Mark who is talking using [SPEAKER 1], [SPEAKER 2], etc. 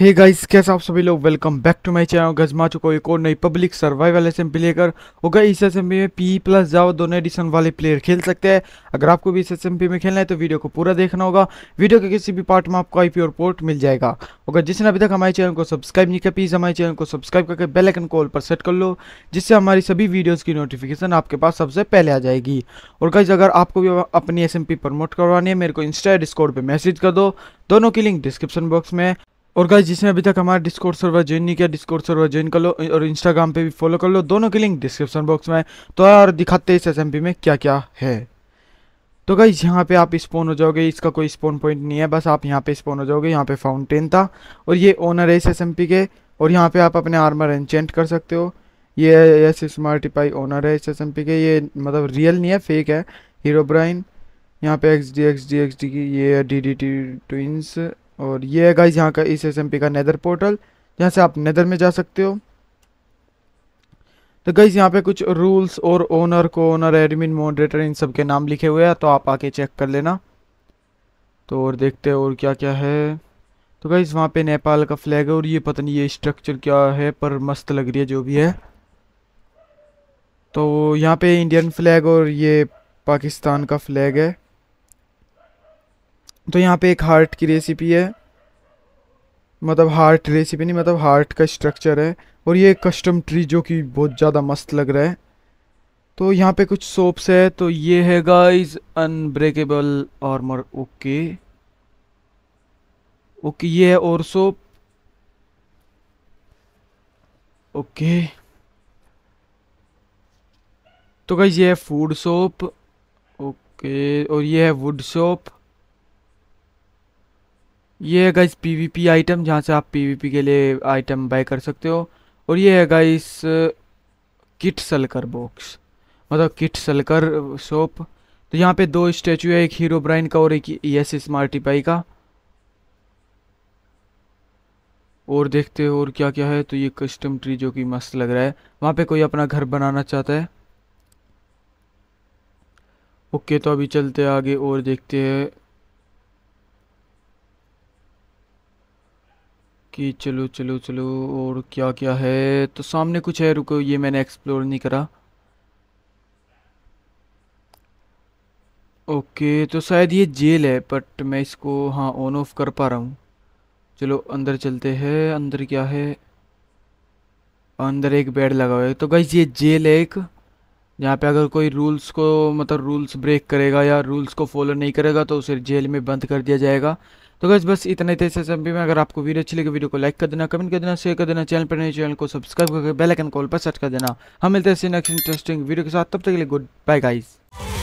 [SPEAKER 1] हे hey guys कैसे आप सभी लोग welcome back to my channel गजमा चुका एक और नई पब्लिक सर्वाइवल असेंबली लेकर होगा इस असेंबली में पी प्लस जाओ दोनों एडिशन वाले प्लेयर खेल सकते हैं अगर आपको भी इस असेंबली में खेलना है तो वीडियो को पूरा देखना होगा वीडियो के किसी भी पार्ट में आपको आई और पोर्ट मिल जाएगा होगा जिसने अभी तक हमारे चैनल को सब्सक्राइब नहीं किया प्लीज़ हमारे चैनल को सब्सक्राइब करके बेलाइकन कॉल पर सेट कर लो जिससे हमारी सभी वीडियोज़ की नोटिफिकेशन आपके पास सबसे पहले आ जाएगी और गाइज अगर आपको भी अपनी एस प्रमोट करवानी है मेरे को इंस्टा डिस्कॉर्ड पर मैसेज कर दो दोनों की लिंक डिस्क्रिप्शन बॉक्स में और गाइज जिसने अभी तक हमारा डिस्कोर्ट सर्वर ज्वाइन नहीं किया डिस्कोर्ट सर्वर ज्वाइन कर लो और इंस्टाग्राम पे भी फॉलो कर लो दोनों के लिंक डिस्क्रिप्शन बॉक्स में है तो और दिखाते इस एस में क्या क्या है तो गाइज यहाँ पे आप स्पोन हो जाओगे इसका कोई स्पोन पॉइंट नहीं है बस आप यहाँ पे स्पोन हो जाओगे यहाँ पे फाउंटेन था और ये ओनर है इस एस के और यहाँ पे आप अपने आर्मर एनचेंट कर सकते हो ये एस स्मार्टिपाई ओनर है इस एस के ये मतलब रियल नहीं है फेक है हीरो ब्राइन यहाँ पे X D X D X D की ये डी डी टी ट्विंस और ये है गाइज यहाँ का इस एस का नेदर पोर्टल जहाँ से आप नेदर में जा सकते हो तो गाइज यहाँ पे कुछ रूल्स और ओनर को ओनर एडमिन मॉडरेटर इन सब के नाम लिखे हुए हैं तो आप आके चेक कर लेना तो और देखते हैं और क्या क्या है तो गाइज वहाँ पे नेपाल का फ्लैग है और ये पता नहीं ये स्ट्रक्चर क्या है पर मस्त लग रही है जो भी है तो यहाँ पे इंडियन फ्लैग और ये पाकिस्तान का फ्लैग है तो यहाँ पे एक हार्ट की रेसिपी है मतलब हार्ट रेसिपी नहीं मतलब हार्ट का स्ट्रक्चर है और ये कस्टम ट्री जो कि बहुत ज़्यादा मस्त लग रहा है तो यहाँ पे कुछ सोप्स है तो ये है guys unbreakable armour okay okay ये है और सोप ओके तो गाइस ये है फूड सोप ओके और ये है वुड सोप ये है गाइस पीवीपी आइटम जहाँ से आप पीवीपी के लिए आइटम बाय कर सकते हो और ये है गाइस किट सलकर बॉक्स मतलब किट सलकर शॉप तो यहाँ पे दो स्टैचू है एक हीरो ब्राइन का और एक यस स्मार्टीपाई का और देखते हो और क्या क्या है तो ये कस्टम ट्री जो कि मस्त लग रहा है वहाँ पे कोई अपना घर बनाना चाहता है ओके तो अभी चलते आगे और देखते हैं कि चलो चलो चलो और क्या क्या है तो सामने कुछ है रुको ये मैंने एक्सप्लोर नहीं करा ओके तो शायद ये जेल है बट मैं इसको हाँ ऑन ऑफ कर पा रहा हूँ चलो अंदर चलते हैं अंदर क्या है अंदर एक बेड लगा हुआ है तो गई ये जेल है एक यहाँ पे अगर कोई रूल्स को मतलब रूल्स ब्रेक करेगा या रूल्स को फॉलो नहीं करेगा तो उसे जेल में बंद कर दिया जाएगा तो गैस बस इतना ही थे सभी में अगर आपको वीडियो अच्छी लगी वीडियो को लाइक कर देना कमेंट कर देना शेयर कर देना चैनल पर नए चैनल को सब्सक्राइब करके बेल आइकन कॉल पर सर्च कर देना हम मिलते हैं नेक्स्ट इंटरेस्टिंग वीडियो के साथ तब तक के लिए गुड बाय गाइज़